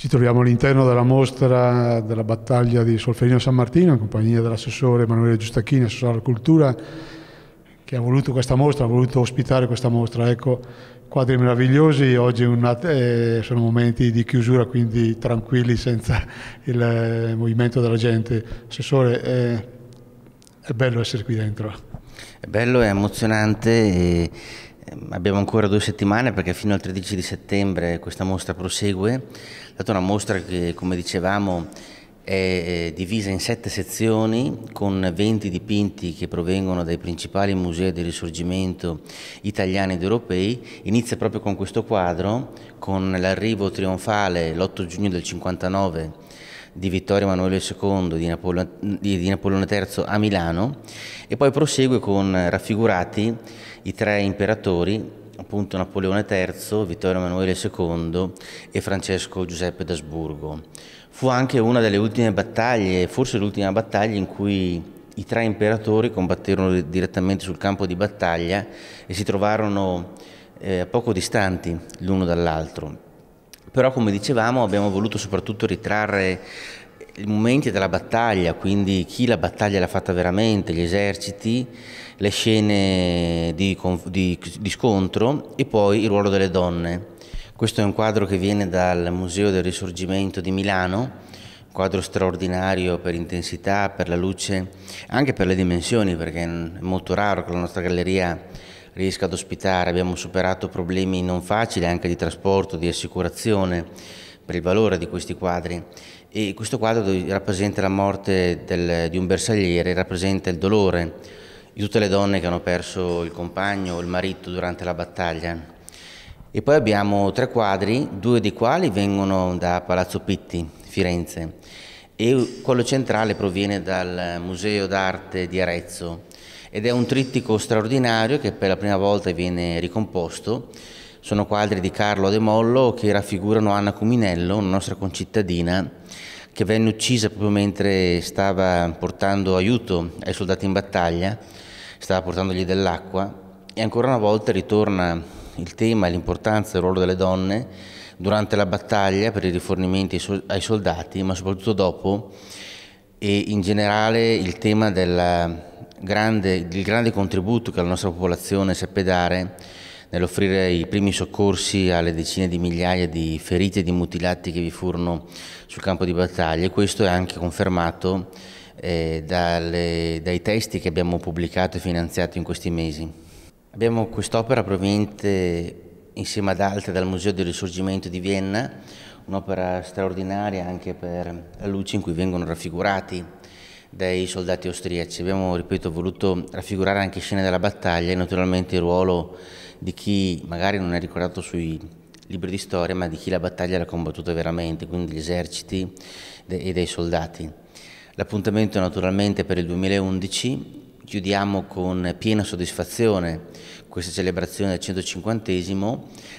Ci troviamo all'interno della mostra della battaglia di Solferino San Martino, in compagnia dell'assessore Emanuele Giustacchini, assessore alla cultura, che ha voluto questa mostra, ha voluto ospitare questa mostra. Ecco, quadri meravigliosi, oggi una, eh, sono momenti di chiusura, quindi tranquilli, senza il eh, movimento della gente. Assessore, eh, è bello essere qui dentro. È bello, è emozionante. E Ehm, abbiamo ancora due settimane perché fino al 13 di settembre questa mostra prosegue. È stata una mostra che, come dicevamo, è eh, divisa in sette sezioni con 20 dipinti che provengono dai principali musei del risorgimento italiani ed europei. Inizia proprio con questo quadro, con l'arrivo trionfale l'8 giugno del 59 di Vittorio Emanuele II di, Napole di Napoleone III a Milano e poi prosegue con raffigurati i tre imperatori appunto Napoleone III, Vittorio Emanuele II e Francesco Giuseppe d'Asburgo. Fu anche una delle ultime battaglie, forse l'ultima battaglia in cui i tre imperatori combatterono direttamente sul campo di battaglia e si trovarono eh, poco distanti l'uno dall'altro. Però come dicevamo abbiamo voluto soprattutto ritrarre i momenti della battaglia, quindi chi la battaglia l'ha fatta veramente, gli eserciti, le scene di, di, di scontro e poi il ruolo delle donne. Questo è un quadro che viene dal Museo del Risorgimento di Milano, quadro straordinario per intensità, per la luce, anche per le dimensioni, perché è molto raro che la nostra galleria riesca ad ospitare. Abbiamo superato problemi non facili anche di trasporto, di assicurazione per il valore di questi quadri e questo quadro rappresenta la morte del, di un bersagliere, rappresenta il dolore di tutte le donne che hanno perso il compagno o il marito durante la battaglia. E poi abbiamo tre quadri, due dei quali vengono da Palazzo Pitti, Firenze, e quello centrale proviene dal Museo d'Arte di Arezzo, ed è un trittico straordinario che per la prima volta viene ricomposto. Sono quadri di Carlo De Mollo che raffigurano Anna Cuminello, una nostra concittadina, che venne uccisa proprio mentre stava portando aiuto ai soldati in battaglia, stava portandogli dell'acqua e ancora una volta ritorna il tema e l'importanza del ruolo delle donne durante la battaglia per i rifornimenti ai soldati, ma soprattutto dopo e in generale il tema della grande, il grande contributo che la nostra popolazione seppe dare nell'offrire i primi soccorsi alle decine di migliaia di feriti e di mutilati che vi furono sul campo di battaglia e questo è anche confermato eh, dalle, dai testi che abbiamo pubblicato e finanziato in questi mesi. Abbiamo quest'opera proveniente insieme ad altre dal Museo del Risorgimento di Vienna, un'opera straordinaria anche per la luce in cui vengono raffigurati dei soldati austriaci. Abbiamo, ripeto, voluto raffigurare anche scene della battaglia e naturalmente il ruolo di chi magari non è ricordato sui libri di storia, ma di chi la battaglia l'ha combattuta veramente, quindi gli eserciti e dei soldati. L'appuntamento naturalmente per il 2011 chiudiamo con piena soddisfazione questa celebrazione del 150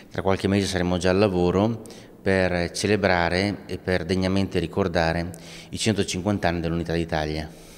tra qualche mese saremo già al lavoro per celebrare e per degnamente ricordare i 150 anni dell'Unità d'Italia.